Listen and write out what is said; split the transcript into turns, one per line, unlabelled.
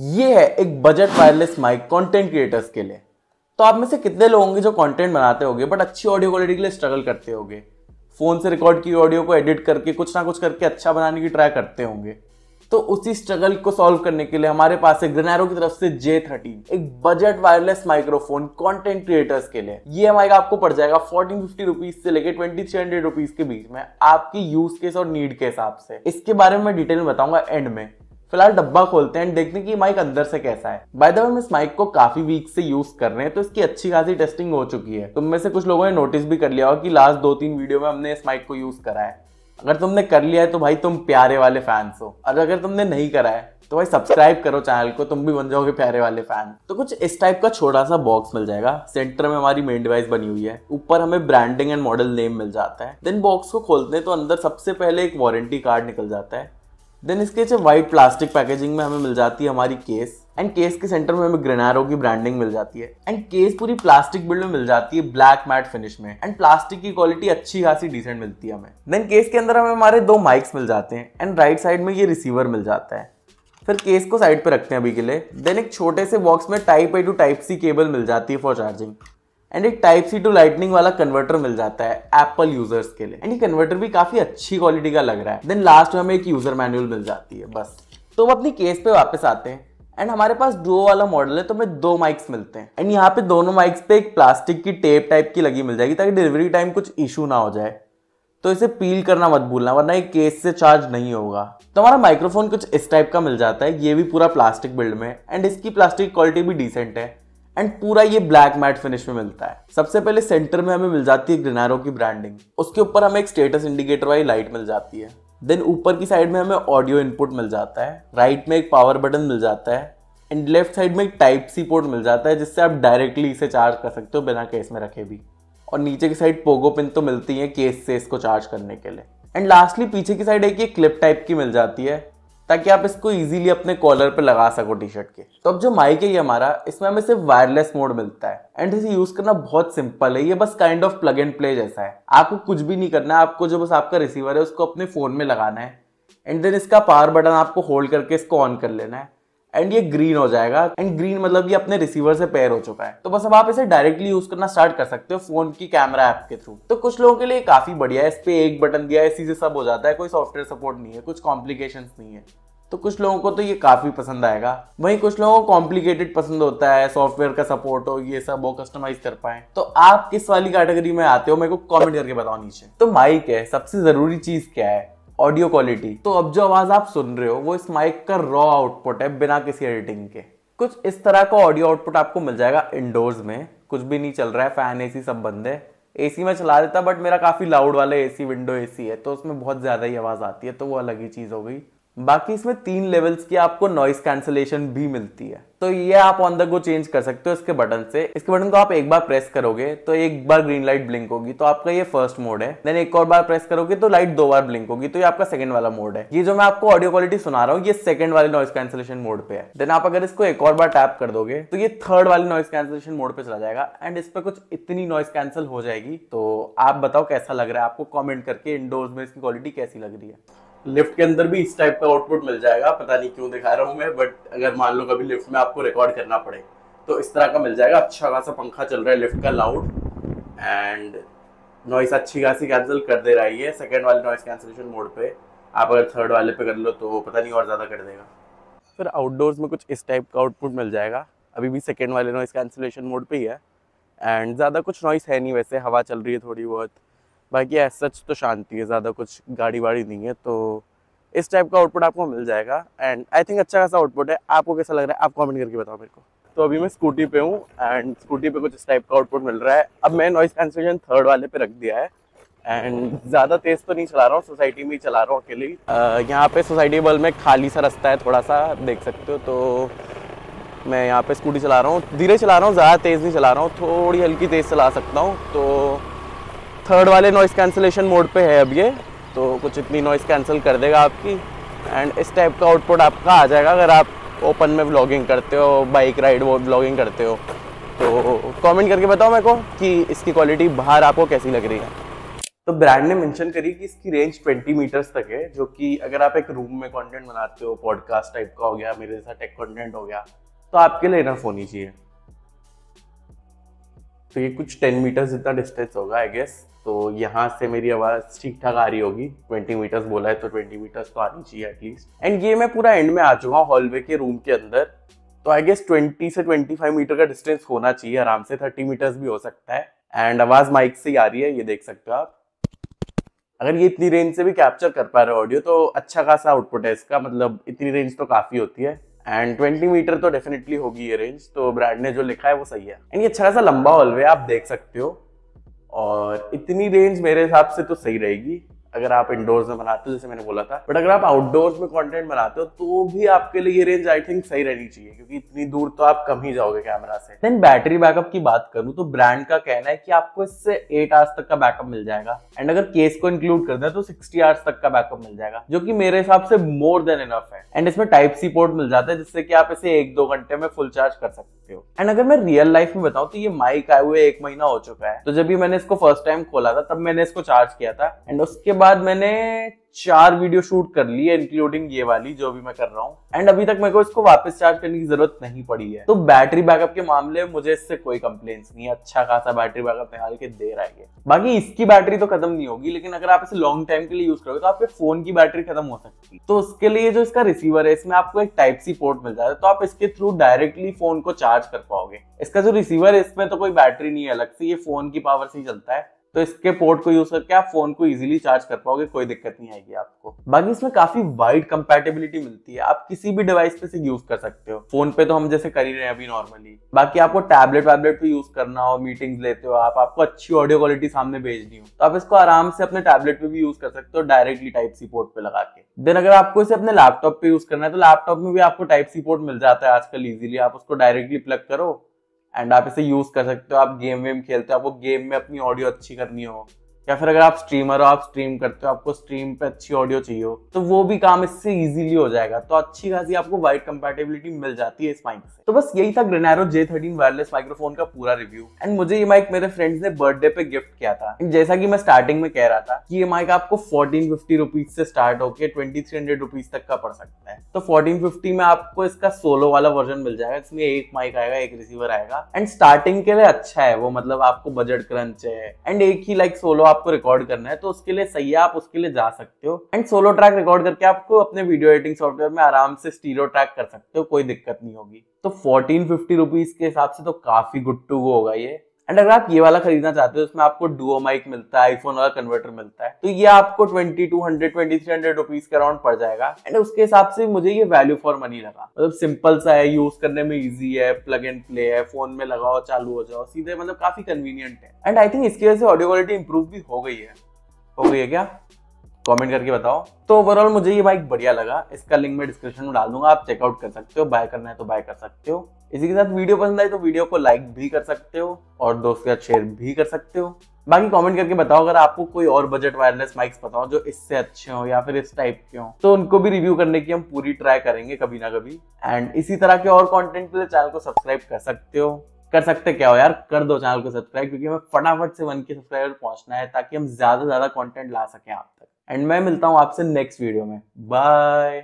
ये है एक budget wireless mic content creators के लिए तो आप में से कितने लोग होंगे जो कंटेंट बनाते होंगे बट अच्छी ऑडियो क्वालिटी के लिए स्ट्रगल करते होंगे फ़ोन से रिकॉर्ड की ऑडियो को एडिट करके कुछ ना कुछ करके अच्छा बनाने की ट्राई करते होंगे तो उसी स्ट्रगल को सॉल्व करने के लिए हमारे पास है ग्रेनारो की तरफ से जे थर्टीन एक budget wireless microphone content creators के लिए ये माइक आपको पड़ जाएगा फोर्टीन फिफ्टी रुपीज से लेकर ट्वेंटी थ्री हंड्रेड रुपीज के बीच में आपकी यूज केस और नीड के हिसाब से इसके बारे में डिटेल बताऊंगा एंड में फिलहाल डब्बा खोलते हैं देखते हैं कि माइक अंदर से कैसा है बाय द वे हम इस माइक को काफी वीक से यूज कर रहे हैं तो इसकी अच्छी खासी टेस्टिंग हो चुकी है तुम तो में से कुछ लोगों ने नोटिस भी कर लिया होगा कि लास्ट दो तीन वीडियो में हमने इस माइक को यूज करा है अगर तुमने कर लिया है तो भाई तुम प्यारे वाले फैंस हो और अगर तुमने नहीं करा है तो भाई सब्सक्राइब करो चैनल को तुम भी बन जाओगे प्यारे वाले फैन तो कुछ इस टाइप का छोटा सा बॉक्स मिल जाएगा सेंटर में हमारी मेन डिवाइस बनी हुई है ऊपर हमें ब्रांडिंग एंड मॉडल नेम मिल जाता है देन बॉक्स को खोलते हैं तो अंदर सबसे पहले एक वारंटी कार्ड निकल जाता है देन इसके जो व्हाइट प्लास्टिक पैकेजिंग में हमें मिल जाती है हमारी केस एंड केस के सेंटर में हमें ग्रेनारो की ब्रांडिंग मिल जाती है एंड केस पूरी प्लास्टिक बिल्ड में मिल जाती है ब्लैक मैट फिनिश में एंड प्लास्टिक की क्वालिटी अच्छी खासी डिसेंट मिलती है हमें देन केस के अंदर हमें हमारे दो माइक्स मिल जाते हैं एंड राइट साइड में ये रिसीवर मिल जाता है फिर केस को साइड पे रखते हैं अभी के लिए देन एक छोटे से बॉक्स में type A to type C cable मिल जाती है फॉर चार्जिंग एंड एक टाइप सी टू लाइटनिंग वाला कन्वर्टर मिल जाता है एप्पल यूजर्स के लिए एंड ये कन्वर्टर भी काफी अच्छी क्वालिटी का लग रहा है देन लास्ट में हमें एक यूजर मैनुअल मिल जाती है बस तो वो अपनी केस पे वापस आते हैं एंड हमारे पास डुओ वाला मॉडल है तो हमें दो माइक्स मिलते हैं एंड यहाँ पे दोनों माइक्स पे एक प्लास्टिक की टेप टाइप की लगी मिल जाएगी ताकि डिलीवरी टाइम कुछ इशू ना हो जाए तो इसे पील करना मत भूलना वरना ये केस से चार्ज नहीं होगा तो हमारा माइक्रोफोन कुछ इस टाइप का मिल जाता है ये भी पूरा प्लास्टिक बिल्ड में एंड इसकी प्लास्टिक क्वालिटी भी डिसेंट है एंड पूरा ये ब्लैक मैट फिनिश में मिलता है सबसे पहले सेंटर में हमें मिल जाती है ग्रेनारो की ब्रांडिंग उसके ऊपर हमें एक स्टेटस इंडिकेटर वाली लाइट मिल जाती है देन ऊपर की साइड में हमें ऑडियो इनपुट मिल जाता है राइट में एक पावर बटन मिल जाता है एंड लेफ्ट साइड में एक टाइप सी पोर्ट मिल जाता है जिससे आप डायरेक्टली इसे चार्ज कर सकते हो बिना केस में रखे भी और नीचे की साइड पोगो पिन तो मिलती है केस से इसको चार्ज करने के लिए एंड लास्टली पीछे की साइड एक ये क्लिप टाइप की मिल जाती है ताकि आप इसको इजीली अपने कॉलर पे लगा सको टी शर्ट के तो अब जो माइक है ये हमारा इसमें हमें सिर्फ वायरलेस मोड मिलता है एंड इसे यूज करना बहुत सिंपल है ये बस kind of plug and play जैसा है आपको कुछ भी नहीं करना है आपको जो बस आपका रिसीवर है उसको अपने फोन में लगाना है एंड देन इसका पावर बटन आपको होल्ड करके इसको ऑन कर लेना है एंड ये ग्रीन हो जाएगा एंड ग्रीन मतलब ये अपने रिसीवर से पेयर हो चुका है तो बस अब आप इसे डायरेक्टली यूज करना स्टार्ट कर सकते हो फोन की कैमरा ऐप के थ्रू तो कुछ लोगों के लिए काफी बढ़िया है इस पर एक बटन दिया है इसी से सब हो जाता है कोई सॉफ्टवेयर सपोर्ट नहीं है कुछ कॉम्प्लिकेशन नहीं है तो कुछ लोगों को तो ये काफ़ी पसंद आएगा वहीं कुछ लोगों को कॉम्प्लिकेटेड पसंद होता है सॉफ्टवेयर का सपोर्ट हो ये सब वो कस्टमाइज कर पाए तो आप किस वाली कैटेगरी में आते हो मेरे को कमेंट करके बताओ नीचे तो माइक है सबसे ज़रूरी चीज़ क्या है ऑडियो क्वालिटी तो अब जो आवाज आप सुन रहे हो वो इस माइक का रॉ आउटपुट है बिना किसी एडिटिंग के कुछ इस तरह का ऑडियो आउटपुट आपको मिल जाएगा इंडोर्स में कुछ भी नहीं चल रहा है फैन एसी सब बंद है एसी में चला देता बट मेरा काफ़ी लाउड वाला एसी विंडो एसी है तो उसमें बहुत ज़्यादा ही आवाज़ आती है तो वो अलग ही चीज़ हो गई बाकी इसमें तीन लेवल्स की आपको नॉइस कैंसलेशन भी मिलती है तो ये आप ऑन द गो चेंज कर सकते हो इसके बटन से इसके बटन को आप एक बार प्रेस करोगे तो एक बार ग्रीन लाइट ब्लिंक होगी तो आपका ये फर्स्ट मोड है देन एक और बार प्रेस करोगे तो लाइट दो बार ब्लिंक होगी तो ये आपका सेकंड वाला मोड है ये जो मैं आपको ऑडियो क्वालिटी सुना रहा हूँ ये सेकंड वाले नॉइस कैंसिलेशन मोड पे है देन आप अगर इसको एक और बार टैप कर दोगे तो ये थर्ड वाले नॉइस कैंसिलेशन मोड पे चला जाएगा एंड इस पर कुछ इतनी नॉइस कैंसिल हो जाएगी तो आप बताओ कैसा लग रहा है आपको कॉमेंट करके इंडोर्स में इसकी क्वालिटी कैसी लग रही है लिफ्ट के अंदर भी इस टाइप का आउटपुट मिल जाएगा पता नहीं क्यों दिखा रहा हूँ मैं बट अगर मान लो कभी लिफ्ट में आपको रिकॉर्ड करना पड़े तो इस तरह का मिल जाएगा अच्छा खासा पंखा चल रहा है लिफ्ट का लाउड एंड नॉइस अच्छी खासी कैंसिल कर दे रहा है ये सेकेंड वाले नॉइस कैंसिलेशन मोड पे आप अगर थर्ड वाले पे कर लो तो पता नहीं और ज़्यादा कर देगा फिर आउटडोर्स में कुछ इस टाइप का आउटपुट मिल जाएगा अभी भी सेकेंड वाले नॉइस कैंसिलेशन मोड पर ही है एंड ज़्यादा कुछ नॉइस है नहीं वैसे हवा चल रही है थोड़ी बहुत बाकी एज सच तो शांति है ज़्यादा कुछ गाड़ी वाड़ी नहीं है तो इस टाइप का आउटपुट आपको मिल जाएगा एंड आई थिंक अच्छा खासा आउटपुट है आपको कैसा लग रहा है आप कमेंट करके बताओ मेरे को तो अभी मैं स्कूटी पे हूँ एंड स्कूटी पे कुछ इस टाइप का आउटपुट मिल रहा है अब मैं नॉइस कैंसिलेशन थर्ड वाले पे रख दिया है एंड ज़्यादा तेज़ तो नहीं चला रहा हूँ सोसाइटी में ही चला रहा हूँ अकेले ही यहाँ पे सोसाइटी बल में खाली सा रास्ता है थोड़ा सा देख सकते हो तो मैं यहाँ पे स्कूटी चला रहा हूँ धीरे चला रहा हूँ ज़्यादा तेज़ नहीं चला रहा हूँ थोड़ी हल्की तेज़ चला सकता हूँ तो थर्ड वाले नॉइस कैंसिलेशन मोड पे है अब ये तो कुछ इतनी नॉइस कैंसिल कर देगा आपकी एंड इस टाइप का आउटपुट आपका आ जाएगा अगर आप ओपन में व्लॉगिंग करते हो बाइक राइड वो व्लॉगिंग करते हो तो कमेंट करके बताओ मेरे को कि इसकी क्वालिटी बाहर आपको कैसी लग रही है तो ब्रांड ने मेंशन करी कि इसकी रेंज 20 मीटर्स तक है जो कि अगर आप एक रूम में कंटेंट बनाते हो पॉडकास्ट टाइप का हो गया मेरे जैसा टेक कंटेंट हो गया तो आपके लिए इनफ होनी चाहिए तो ये कुछ 10 मीटर्स जितना डिस्टेंस होगा आई गेस तो यहाँ से मेरी आवाज़ ठीक ठाक आ रही होगी 20 मीटर्स बोला है तो 20 मीटर्स तो आनी चाहिए एटलीस्ट एंड ये मैं पूरा एंड में आ चुका हूँ हॉलवे के रूम के अंदर तो आई गेस 20 से 25 मीटर का डिस्टेंस होना चाहिए आराम से 30 मीटर्स भी हो सकता है एंड आवाज़ माइक से ही आ रही है ये देख सकते हो आप अगर ये इतनी रेंज से भी कैप्चर कर पा रहे हो ऑडियो तो अच्छा खासा आउटपुट है इसका मतलब इतनी रेंज तो काफ़ी होती है एंड 20 मीटर तो डेफिनेटली होगी ये रेंज तो ब्रांड ने जो लिखा है वो सही है एंड ये अच्छा खासा लंबा हॉलवे आप देख सकते हो और इतनी रेंज मेरे हिसाब से तो सही रहेगी अगर आप इंडोर्स में बनाते हो जैसे मैंने बोला था बट अगर आप आउटडोर्स में कंटेंट बनाते हो तो भी आपके लिए ये रेंज आई थिंक सही रहनी चाहिए क्योंकि इतनी दूर तो आप कम ही जाओगे कैमरा से देन बैटरी बैकअप की बात करूं तो ब्रांड का कहना है कि आपको इससे एट आवर्स तक का बैकअप मिल जाएगा एंड अगर केस को इंक्लूड कर दे तो सिक्सटी आवर्स तक का बैकअप मिल जाएगा जो की मेरे हिसाब से मोर देन इनफ है एंड इसमें टाइप सी पोर्ट मिल जाता है जिससे कि आप इसे एक दो घंटे में फुल चार्ज कर सकते हो एंड अगर मैं रियल लाइफ में बताऊँ तो ये माइक आए हुए एक महीना हो चुका है तो जब भी मैंने इसको फर्स्ट टाइम खोला था तब मैंने इसको चार्ज किया था एंड उसके बाद मैंने चार वीडियो शूट कर ली है इंक्लूडिंग ये वाली जो अभी मैं कर रहा हूँ एंड अभी तक मेरे को इसको वापस चार्ज करने की जरूरत नहीं पड़ी है तो बैटरी बैकअप के मामले में मुझे इससे कोई कंप्लेन नहीं है अच्छा खासा बैटरी बैकअप निकाल के दे रहा है बाकी इसकी बैटरी तो खत्म नहीं होगी लेकिन अगर आप इसे लॉन्ग टाइम के लिए यूज करोगे तो आपके फोन की बैटरी खत्म हो सकती है तो उसके लिए जो इसका रिसीवर है इसमें आपको एक टाइप सी पोर्ट मिल जाता है तो आप इसके थ्रू डायरेक्टली फोन को चार्ज कर पाओगे इसका जो रिसीवर है इसमें तो कोई बैटरी नहीं है अलग से ये फोन की पावर से ही चलता है तो इसके पोर्ट को यूज करके आप फोन को इजीली चार्ज कर पाओगे कोई दिक्कत नहीं आएगी आपको बाकी इसमें काफी वाइड कंपेटेबिलिटी मिलती है आप किसी भी डिवाइस पे से यूज कर सकते हो फोन पे तो हम जैसे कर ही रहे हैं अभी नॉर्मली बाकी आपको टैबलेट वैबलेट पे यूज करना हो मीटिंग लेते हो आप आपको अच्छी ऑडियो क्वालिटी सामने भेजनी हो तो आप इसको आराम से अपने टैबलेट पे भी यूज कर सकते हो डायरेक्टली टाइप सी पोर्ट पे लगा के देन अगर आपको इसे अपने लैपटॉप पे यूज करना है तो लैपटॉप में भी आपको टाइप सी पोर्ट मिल जाता है आजकल इजिली आप उसको डायरेक्टली प्लग करो एंड आप इसे यूज़ कर सकते हो आप गेम वेम खेलते हो आपको गेम में अपनी ऑडियो अच्छी करनी हो या फिर अगर आप स्ट्रीमर हो आप स्ट्रीम करते हो आपको स्ट्रीम पे अच्छी ऑडियो चाहिए हो तो वो भी काम इससे इजीली हो जाएगा तो अच्छी खासी आपको वाइट कंपेटेबिलिटी मिल जाती है इस माइक से तो बस यही था ग्रेनेरो जे थर्टीन वायरलेस माइक्रोफोन का पूरा रिव्यू एंड मुझे ये माइक मेरे फ्रेंड्स ने बर्थडे पे गिफ्ट किया था जैसा कि मैं स्टार्टिंग में कह रहा था कि ये माइक आपको फोर्टीन फिफ्टी रुपीज से स्टार्ट होकर ट्वेंटी थ्री हंड्रेड रुपीज तक का पड़ सकता है तो फोर्टीन फिफ्टी में आपको इसका सोलो वाला वर्जन मिल जाएगा इसमें एक माइक आएगा एक रिसीवर आएगा एंड स्टार्टिंग के लिए अच्छा है वो मतलब आपको बजट क्रंच है एंड एक ही लाइक सोलो आपको रिकॉर्ड करना है तो उसके लिए सही है आप उसके लिए जा सकते हो एंड सोलो ट्रैक रिकॉर्ड करके आपको अपने वीडियो एडिटिंग सॉफ्टवेयर में आराम से स्टीरो ट्रैक कर सकते हो कोई दिक्कत नहीं होगी तो फोर्टीन फिफ्टी रुपीज के हिसाब से तो काफी गुड टू गो होगा ये एंड अगर आप ये वाला खरीदना चाहते हो उसमें आपको डुओ माइक मिलता है आईफोन वाला कन्वर्टर मिलता है तो ये आपको twenty two hundred twenty three hundred rupees का अराउंड पड़ जाएगा एंड उसके हिसाब से मुझे ये वैल्यू फॉर मनी लगा मतलब सिंपल सा है यूज करने में ईजी है प्लग एंड प्ले है फोन में लगाओ चालू हो जाओ सीधे मतलब काफी कन्वीनियंट है एंड आई थिंक इसकी वजह से ऑडियो क्वालिटी इंप्रूव भी हो गई है हो गई है क्या कमेंट करके बताओ तो ओवरऑल मुझे ये बाइक बढ़िया लगा इसका लिंक मैं डिस्क्रिप्शन में डाल दूंगा आप चेकआउट कर सकते हो बाय करना है तो बाय कर सकते हो इसी के साथ वीडियो पसंद आई तो वीडियो को लाइक भी कर सकते हो और दोस्त के साथ शेयर भी कर सकते हो बाकी कमेंट करके बताओ अगर आपको कोई और बजट वायरलेस माइक्स बताओ जो इससे अच्छे हो या फिर इस टाइप के हो तो उनको भी रिव्यू करने की हम पूरी ट्राई करेंगे कभी ना कभी एंड इसी तरह के और कंटेंट के लिए चैनल को सब्सक्राइब कर सकते हो कर सकते क्या हो यार कर दो चैनल को सब्सक्राइब क्योंकि हमें फटाफट से वन के सब्सक्राइबर पहुंचना है ताकि हम ज्यादा से ज्यादा कॉन्टेंट ला सकें आप तक एंड मैं मिलता हूँ आपसे नेक्स्ट वीडियो में बाय